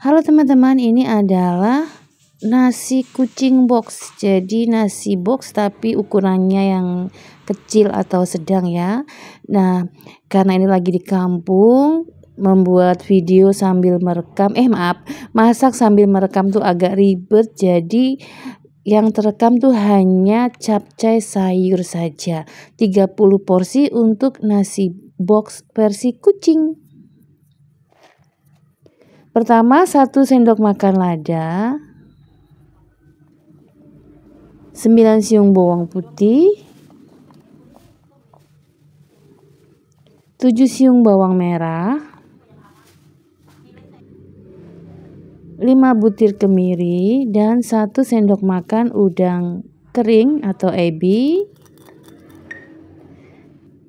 Halo teman-teman, ini adalah nasi kucing box. Jadi nasi box tapi ukurannya yang kecil atau sedang ya. Nah, karena ini lagi di kampung, membuat video sambil merekam, eh maaf, masak sambil merekam tuh agak ribet. Jadi yang terekam tuh hanya capcay sayur saja. 30 porsi untuk nasi box versi kucing. Pertama, 1 sendok makan lada, 9 siung bawang putih, 7 siung bawang merah, 5 butir kemiri, dan 1 sendok makan udang kering atau ebi,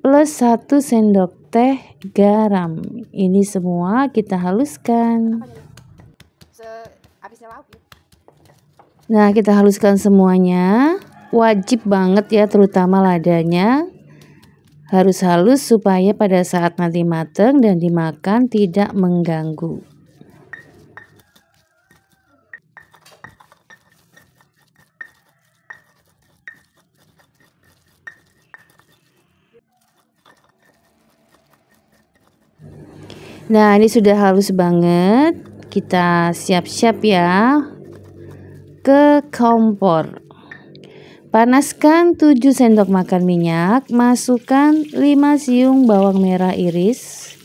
plus 1 sendok teh garam. Ini semua kita haluskan. Ya? Nah, kita haluskan semuanya. Wajib banget ya, terutama ladanya. Harus halus supaya pada saat nanti mateng dan dimakan tidak mengganggu. Nah, ini sudah halus banget. Kita siap-siap ya ke kompor. Panaskan 7 sendok makan minyak, masukkan 5 siung bawang merah iris.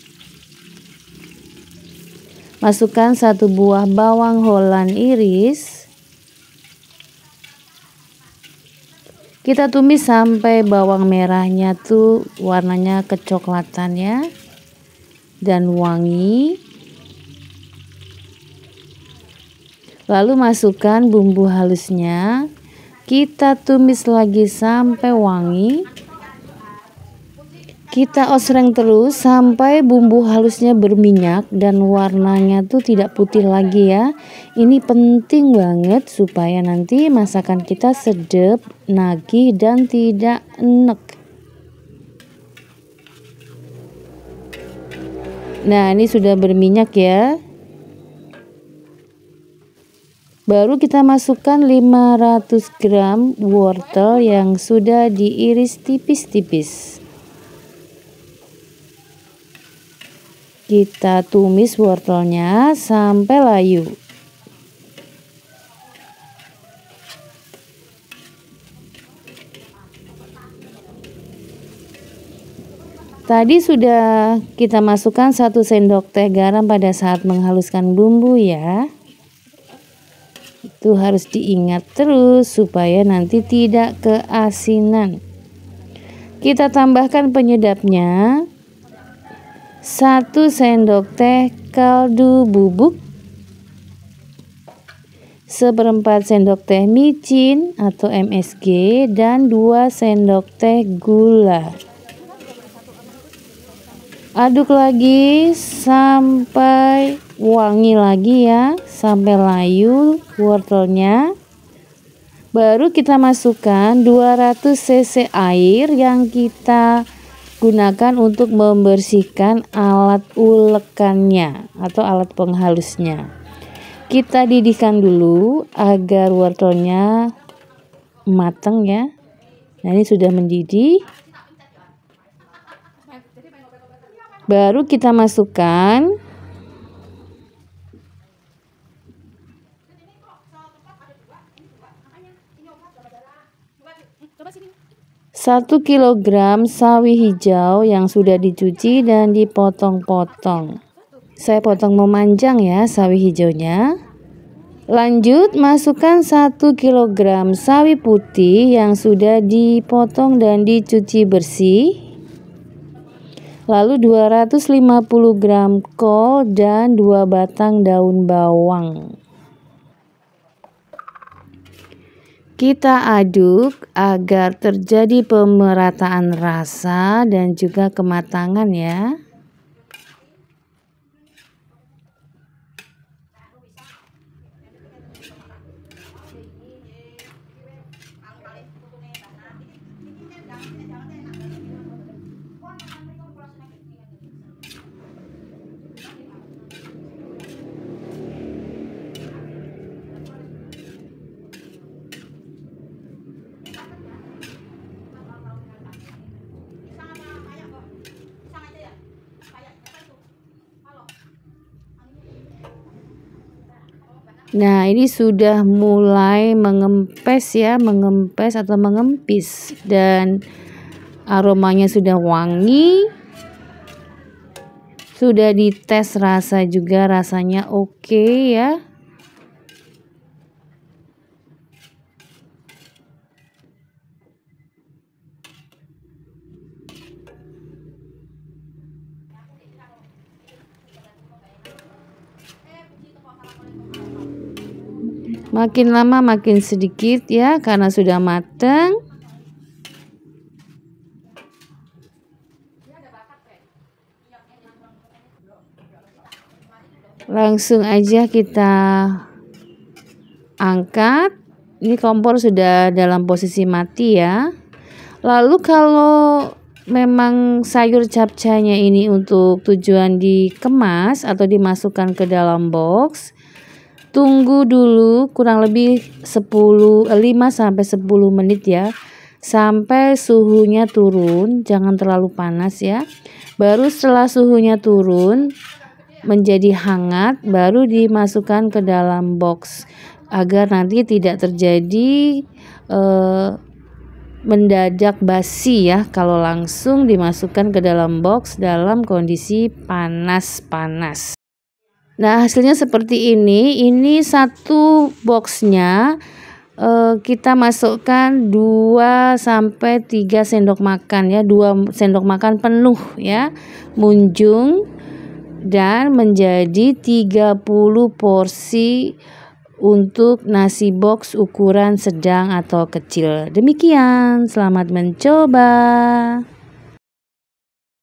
Masukkan satu buah bawang holland iris. Kita tumis sampai bawang merahnya tuh warnanya kecoklatan ya dan wangi. Lalu masukkan bumbu halusnya. Kita tumis lagi sampai wangi. Kita osreng terus sampai bumbu halusnya berminyak dan warnanya tuh tidak putih lagi ya. Ini penting banget supaya nanti masakan kita sedap, nagih dan tidak enek. Nah, ini sudah berminyak ya. Baru kita masukkan 500 gram wortel yang sudah diiris tipis-tipis. Kita tumis wortelnya sampai layu. Tadi sudah kita masukkan satu sendok teh garam pada saat menghaluskan bumbu ya. Itu harus diingat terus supaya nanti tidak keasinan. Kita tambahkan penyedapnya. satu sendok teh kaldu bubuk. seperempat sendok teh micin atau MSG dan dua sendok teh gula aduk lagi sampai wangi lagi ya sampai layu wortelnya baru kita masukkan 200 cc air yang kita gunakan untuk membersihkan alat ulekannya atau alat penghalusnya kita didihkan dulu agar wortelnya matang ya nah ini sudah mendidih Baru kita masukkan satu kilogram sawi hijau yang sudah dicuci dan dipotong-potong. Saya potong memanjang ya sawi hijaunya. Lanjut, masukkan 1 kg sawi putih yang sudah dipotong dan dicuci bersih lalu 250 gram kol dan 2 batang daun bawang. Kita aduk agar terjadi pemerataan rasa dan juga kematangan ya. Nah, ini sudah mulai mengempes ya, mengempes atau mengempis dan aromanya sudah wangi. Sudah dites rasa juga rasanya oke okay ya. Makin lama makin sedikit ya karena sudah matang. Langsung aja kita angkat. Ini kompor sudah dalam posisi mati ya. Lalu kalau memang sayur capcanya ini untuk tujuan dikemas atau dimasukkan ke dalam box, Tunggu dulu kurang lebih 10 5 eh, sampai 10 menit ya. Sampai suhunya turun, jangan terlalu panas ya. Baru setelah suhunya turun menjadi hangat baru dimasukkan ke dalam box agar nanti tidak terjadi eh, mendadak basi ya kalau langsung dimasukkan ke dalam box dalam kondisi panas-panas. Nah, hasilnya seperti ini. Ini satu boxnya eh, kita masukkan 2 sampai tiga sendok makan ya, dua sendok makan penuh ya. Munjung dan menjadi 30 porsi untuk nasi box ukuran sedang atau kecil. Demikian, selamat mencoba.